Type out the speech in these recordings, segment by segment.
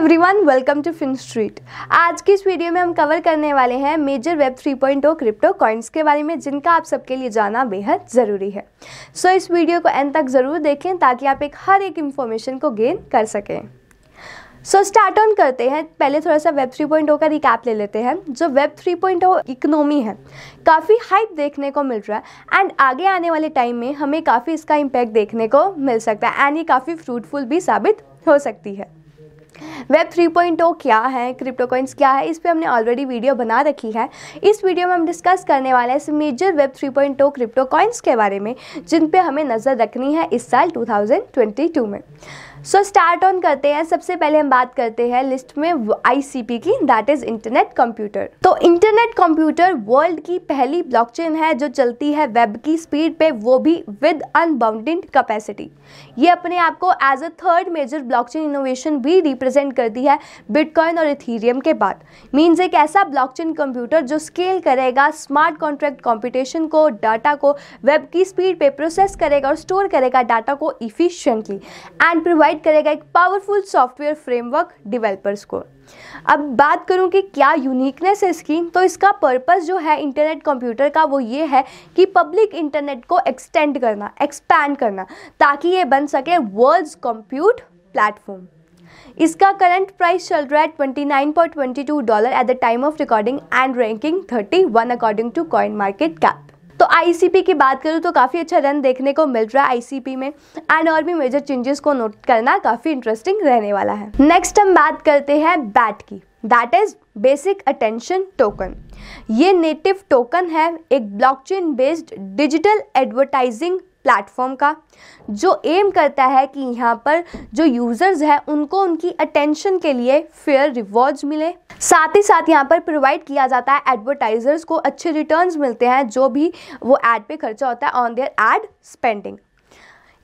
everyone welcome to Fin Street आज की इस वीडियो में हम कवर करने वाले हैं मेजर वेब 3.0 क्रिप्टो कॉइन्स के बारे में जिनका आप सबके लिए जाना बेहद ज़रूरी है सो so, इस वीडियो को एंड तक ज़रूर देखें ताकि आप एक हर एक इन्फॉर्मेशन को गेन कर सकें सो स्टार्ट ऑन करते हैं पहले थोड़ा सा वेब 3.0 का रिकैप ले लेते हैं जो वेब 3.0 इकोनॉमी है काफ़ी हाइप देखने को मिल रहा है एंड आगे आने वाले टाइम में हमें काफ़ी इसका इम्पैक्ट देखने को मिल सकता है एंड ये काफ़ी फ्रूटफुल भी साबित हो सकती है वेब 3.0 क्या है क्रिप्टो कॉइन्स क्या है इस पर हमने ऑलरेडी वीडियो बना रखी है इस वीडियो में हम डिस्कस करने वाले हैं मेजर वेब 3.0 क्रिप्टो कॉइन्स के बारे में जिन पे हमें नज़र रखनी है इस साल 2022 में सो so, स्टार्ट ऑन करते हैं सबसे पहले हम बात करते हैं लिस्ट में आईसीपी की दैट इज इंटरनेट कंप्यूटर तो इंटरनेट कंप्यूटर वर्ल्ड की पहली ब्लॉकचेन है जो चलती है वेब की स्पीड पे वो भी विद अनबाउंडेड कैपेसिटी ये अपने आप को as a third major blockchain innovation भी रिप्रेजेंट कर दी है बिटकॉइन और इथीरियम के बाद मीन्स एक ऐसा ब्लॉकचेन कंप्यूटर जो स्केल करेगा स्मार्ट कॉन्ट्रैक्ट कॉम्पिटिशन को डाटा को वेब की स्पीड पे प्रोसेस करेगा और स्टोर करेगा डाटा को इफ़िशेंटली एंड प्रोवाइड करेगा एक पावरफुल सॉफ्टवेयर फ्रेमवर्क डिवेलपर्स को अब बात करूं कि क्या यूनिकनेस है इसकी तो इसका पर्पस जो है इंटरनेट कंप्यूटर का वो ये है कि पब्लिक इंटरनेट को एक्सटेंड करना एक्सपैंड करना ताकि ये बन सके वर्ल्ड्स कंप्यूट प्लेटफॉर्म इसका करंट प्राइस चल रहा है twenty twenty nine point two dollar at the time of recording and ranking thirty one according to CoinMarketCap तो आईसीपी की बात करूँ तो काफ़ी अच्छा रन देखने को मिल रहा है आईसीपी में एंड और भी मेजर चेंजेस को नोट करना काफ़ी इंटरेस्टिंग रहने वाला है नेक्स्ट हम बात करते हैं बैट की that is basic attention token ये नेटिव टोकन है एक blockchain based digital advertising platform का जो एम करता है कि यहाँ पर जो यूज़र्स हैं उनको उनकी अटेंशन के लिए फेयर रिवॉर्ड्स मिले साथ ही साथ यहाँ पर प्रोवाइड किया जाता है एडवर्टाइज़र्स को अच्छे रिटर्न्स मिलते हैं जो भी वो एड पे खर्चा होता है ऑन देयर एड स्पेंडिंग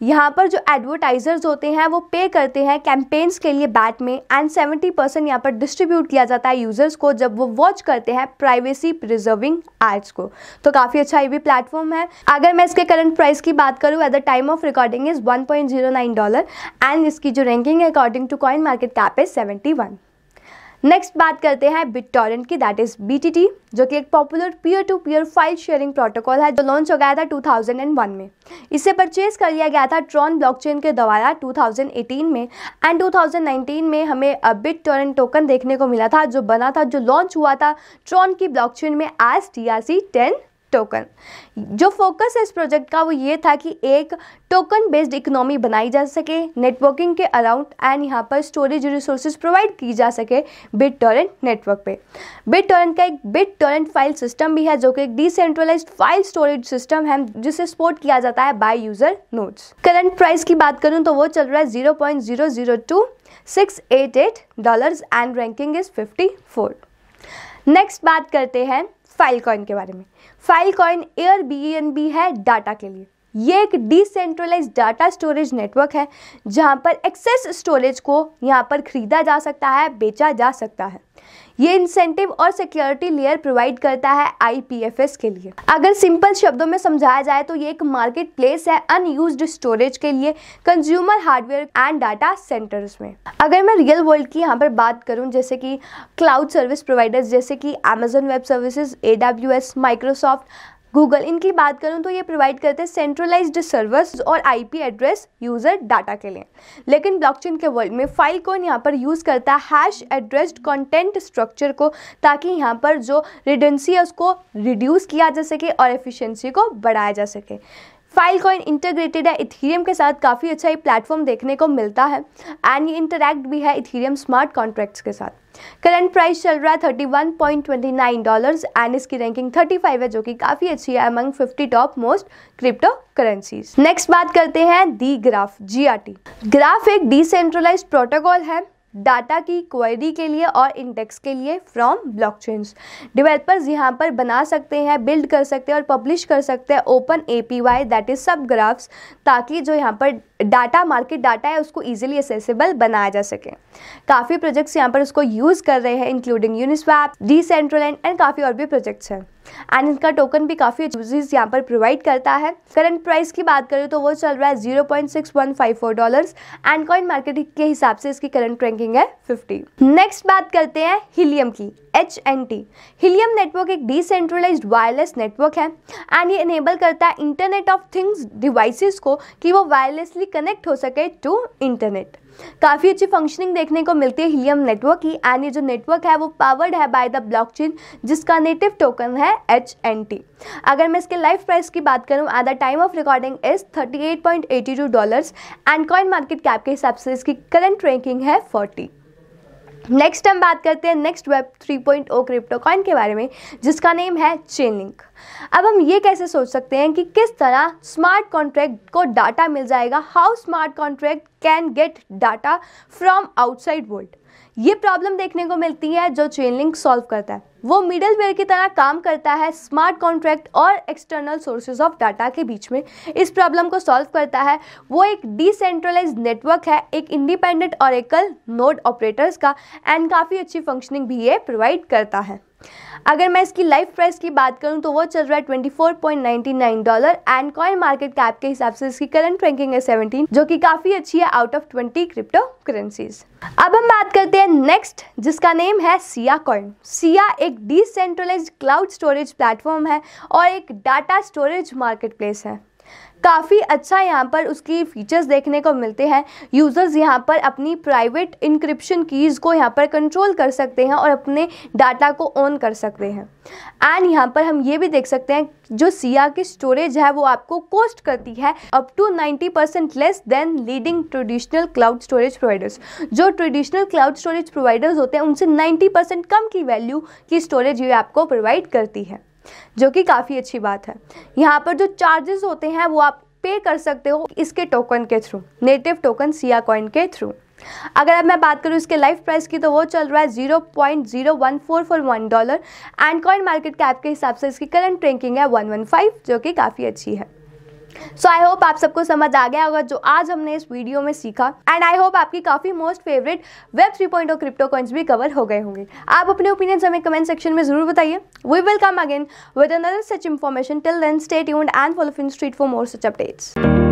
यहाँ पर जो एडवर्टाइज़र्स होते हैं वो पे करते हैं कैंपेन्स के लिए बैट में एंड सेवेंटी परसेंट यहाँ पर डिस्ट्रीब्यूट किया जाता है यूज़र्स को जब वो वॉच करते हैं प्राइवेसी प्रिजर्विंग एड्स को तो काफ़ी अच्छा ये भी प्लेटफॉर्म है अगर मैं इसके करंट प्राइस की बात करूँ at the time of recording is one dollar and इसकी जो रैंकिंग है according to CoinMarketCap है सेवेंटी नेक्स्ट बात करते हैं बिटटॉरेंट की दैट इज बी जो कि एक popular peer to peer file sharing protocol है जो लॉन्च हो गया था 2001 में इसे परचेज कर लिया गया था ट्रॉन ब्लॉकचेन के द्वारा 2018 में एंड 2019 में हमें बिट टॉरेंट टोकन देखने को मिला था जो बना था जो लॉन्च हुआ था ट्रॉन की ब्लॉक में S T R C ten token जो फोकस है इस प्रोजेक्ट का वो ये था कि एक टोकन बेस्ड इकोनॉमी बनाई जा सके नेटवर्किंग के अराउंड एंड यहाँ पर स्टोरेज रिसोर्स प्रोवाइड की जा सके बिट टोरेंट नेटवर्क पे बिट टोरेंट का एक बिट टोरेंट फाइल सिस्टम भी है जो कि एक डिसेंट्रलाइज फाइल स्टोरेज सिस्टम है जिसे सपोर्ट किया जाता है by user notes current price की बात करूँ तो वो चल रहा है zero point zero zero two six eight eight dollar and ranking is fifty four next बात करते हैं फाइल कॉइन के बारे में फाइल कॉइन एयर बी है डाटा के लिए ये एक डिसेंट्रलाइज डाटा स्टोरेज नेटवर्क है जहाँ पर एक्सेस स्टोरेज को यहाँ पर खरीदा जा सकता है बेचा जा सकता है ये इंसेंटिव और सिक्योरिटी लेयर प्रोवाइड करता है आईपीएफएस के लिए अगर सिंपल शब्दों में समझाया जाए तो ये एक मार्केट प्लेस है अनयूज्ड स्टोरेज के लिए consumer hardware and data centres में अगर मैं रियल वर्ल्ड की यहाँ पर बात करूँ जैसे कि क्लाउड सर्विस प्रोवाइडर्स जैसे कि अमेजन वेब सर्विसेज ए माइक्रोसॉफ्ट गूगल इनकी बात करूँ तो ये प्रोवाइड करते हैं सेंट्रलाइज सर्विस और आईपी एड्रेस यूज़र डाटा के लिए लेकिन ब्लॉकचेन के वर्ल्ड में फाइल कौन यहाँ पर यूज़ करता है हैश एड्रेस्ड कंटेंट स्ट्रक्चर को ताकि यहाँ पर जो रिडेंसी है उसको रिड्यूस किया जा सके और एफिशिएंसी को बढ़ाया जा सके फाइल कॉइन इंटीग्रेटेड है इथीरियम के साथ काफ़ी अच्छा ये प्लेटफॉर्म देखने को मिलता है एंड ये इंटरेक्ट भी है इथीरियम स्मार्ट कॉन्ट्रैक्ट्स के साथ करंट प्राइस चल रहा है thirty one point twenty nine dollars and इसकी रैंकिंग थर्टी फाइव है जो कि काफ़ी अच्छी है among fifty top most cryptocurrencies next बात करते हैं दी ग्राफ जी ग्राफ एक डिसेंट्रलाइज प्रोटोकॉल है डाटा की क्वेरी के लिए और इंडेक्स के लिए फ्रॉम ब्लॉकचेन्स डेवलपर्स यहाँ पर बना सकते हैं बिल्ड कर सकते हैं और पब्लिश कर सकते हैं open A P Y that is subgraphs ताकि जो यहाँ पर डाटा मार्केट डाटा है उसको ईजिली एसेसिबल बनाया जा सके काफ़ी प्रोजेक्ट्स यहाँ पर उसको यूज़ कर रहे हैं इंक्लूडिंग यूनिस्वैप डीसेंट्रलैंड एंड काफ़ी और भी प्रोजेक्ट्स हैं एंड इनका टोकन भी काफ़ी यूजेस यहाँ पर प्रोवाइड करता है करंट प्राइस की बात करें तो वो चल रहा है zero point six one five four dollars and coin market के हिसाब से इसकी करंट रैंकिंग है फिफ्टी नेक्स्ट बात करते हैं हीलियम की H N T Helium network एक डिसेंट्रलाइज वायरलेस नेटवर्क है एंड ये इनेबल करता है इंटरनेट ऑफ थिंग्स डिवाइसेस को कि वो वायरलेसली कनेक्ट हो सके टू इंटरनेट काफ़ी अच्छी फंक्शनिंग देखने को मिलती है हीलियम नेटवर्क की एंड ये जो नेटवर्क है वो पावर्ड है बाय द ब्लॉकचेन जिसका नेटिव टोकन है एच एन टी अगर मैं इसके लाइफ प्राइस की बात करूँ at the time of recording is thirty eight point eighty two dollars and coin CoinMarketCap के हिसाब से इसकी करंट रैंकिंग है फोर्टी नेक्स्ट हम बात करते हैं नेक्स्ट वेब 3.0 क्रिप्टो कॉइन के बारे में जिसका नेम है चेनिंग अब हम ये कैसे सोच सकते हैं कि किस तरह स्मार्ट कॉन्ट्रैक्ट को डाटा मिल जाएगा how smart contract can get data from outside world ये प्रॉब्लम देखने को मिलती है जो चेन लिंक सॉल्व करता है वो मिडल वेयर की तरह काम करता है स्मार्ट कॉन्ट्रैक्ट और एक्सटर्नल सोर्सेज ऑफ डाटा के बीच में इस प्रॉब्लम को सॉल्व करता है वो एक डिसेंट्रलाइज नेटवर्क है एक इंडिपेंडेंट और नोड ऑपरेटर्स का एंड काफ़ी अच्छी फंक्शनिंग भी ये प्रोवाइड करता है अगर मैं इसकी लाइफ प्राइस की बात करूं तो वो चल रहा है 24.99 dollar and coin CoinMarketCap के हिसाब से इसकी करंट रैंकिंग है 17 जो कि काफी अच्छी है आउट ऑफ 20 क्रिप्टो करेंसीज अब हम बात करते हैं नेक्स्ट जिसका नेम है सिया कॉइन सिया एक डिसेंट्रलाइज क्लाउड स्टोरेज प्लेटफॉर्म है और एक डाटा स्टोरेज मार्केट प्लेस है काफ़ी अच्छा यहाँ पर उसकी फीचर्स देखने को मिलते हैं यूज़र्स यहाँ पर अपनी प्राइवेट इंक्रिप्शन कीज़ को यहाँ पर कंट्रोल कर सकते हैं और अपने डाटा को ऑन कर सकते हैं एंड यहाँ पर हम ये भी देख सकते हैं जो सिया की स्टोरेज है वो आपको कोस्ट करती है up to 90 percent less than leading traditional cloud storage providers जो ट्रेडिशनल क्लाउड स्टोरेज प्रोवाइडर्स होते हैं उनसे 90 परसेंट कम की वैल्यू की स्टोरेज ये आपको प्रोवाइड करती है जो कि काफ़ी अच्छी बात है यहाँ पर जो चार्जेस होते हैं वो आप पे कर सकते हो इसके टोकन के through native token Siacoin के थ्रू अगर अब मैं बात करूँ इसके लाइफ प्राइस की तो वो चल रहा है zero point zero one four four one dollar and coin CoinMarketCap के हिसाब से इसकी करंट रैंकिंग है वन वन फाइव जो कि काफ़ी अच्छी है सो आई होप आप सबको समझ आ गया होगा जो आज हमने इस वीडियो में सीखा एंड आई होप आपकी काफ़ी most favourite web three point और क्रिप्टो कॉइन्स भी कवर हो गए होंगे आप अपने ओपिनियंस हमें कमेंट सेक्शन में जरूर बताइए we welcome again with another such information till then stay tuned and follow Fin Street for more such updates